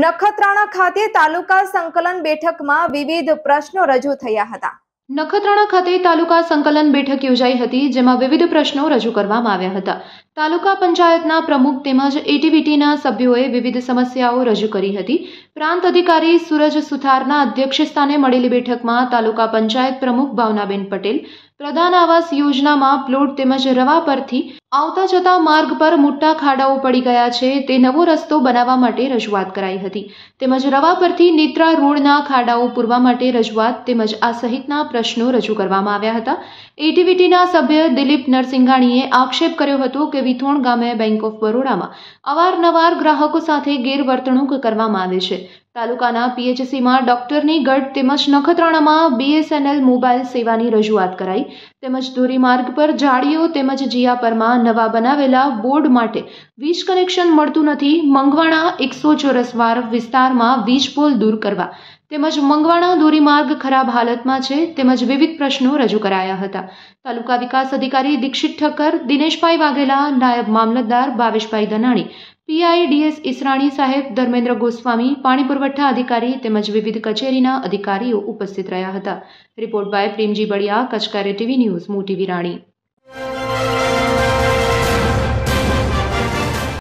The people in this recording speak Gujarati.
નખત્રાણા ખાતે તાલુકા સંકલન બેઠકમાં વિવિધ પ્રશ્નો રજૂ થયા હતા નખત્રાણા ખાતે તાલુકા સંકલન બેઠક યોજાઈ હતી જેમાં વિવિધ પ્રશ્નો રજૂ કરવામાં આવ્યા હતા તાલુકા પંચાયતના પ્રમુખ તેમજ એટીવીટીના સભ્યોએ વિવિધ સમસ્યાઓ રજૂ કરી હતી પ્રાંત અધિકારી સુરજ સુથારના અધ્યક્ષસ્થાને મળેલી બેઠકમાં તાલુકા પંચાયત પ્રમુખ ભાવનાબેન પટેલ પ્રધાન આવાસ યોજનામાં પ્લોટ તેમજ રવા પરથી આવતા જતા માર્ગ પર મોટા ખાડાઓ પડી ગયા છે તે નવો રસ્તો બનાવવા માટે રજૂઆત કરાઈ હતી તેમજ રવા પરથી નેત્રા રોડના ખાડાઓ પૂરવા માટે રજૂઆત તેમજ આ સહિતના પ્રશ્નો રજૂ કરવામાં આવ્યા હતા એટીવીટીના સભ્ય દિલીપ નરસિંઘાણીએ આક્ષેપ કર્યો હતો કે વિથોણ ગામે બેંક ઓફ બરોડામાં અવારનવાર ગ્રાહકો સાથે ગેરવર્તણૂક કરવામાં આવે છે તાલુકાના પીએચસીમાં ડોક્ટરની ગઢ તેમજ નખત્રાણામાં બીએસએનએલ મોબાઈલ સેવાની રજૂઆત કરાઈ તેમજ ધોરીમાર્ગ પર જાળીઓ તેમજ જીયાપરમાં નવા બનાવેલા બોર્ડ માટે વીજ કનેક્શન મળતું નથી મંગવાણા એકસો ચોરસવાર વિસ્તારમાં વીજ પોલ દૂર કરવા તેમજ મંગવાણા ધોરીમાર્ગ ખરાબ હાલતમાં છે તેમજ વિવિધ પ્રશ્નો રજૂ કરાયા હતા તાલુકા વિકાસ અધિકારી દીક્ષિત ઠક્કર દિનેશભાઈ વાઘેલા નાયબ મામલતદાર ભાવેશભાઈ ધનાણી પીઆઈ ડીએસ ઈસરાણી સાહેબ ધર્મેન્દ્ર ગોસ્વામી પાણી પુરવઠા અધિકારી તેમજ વિવિધ કચેરીના અધિકારીઓ ઉપસ્થિત રહ્યા હતા રિપોર્ટ બાય પ્રેમજી બળિયા કચકારે ટીવી ન્યૂઝ મોટી વિરાણી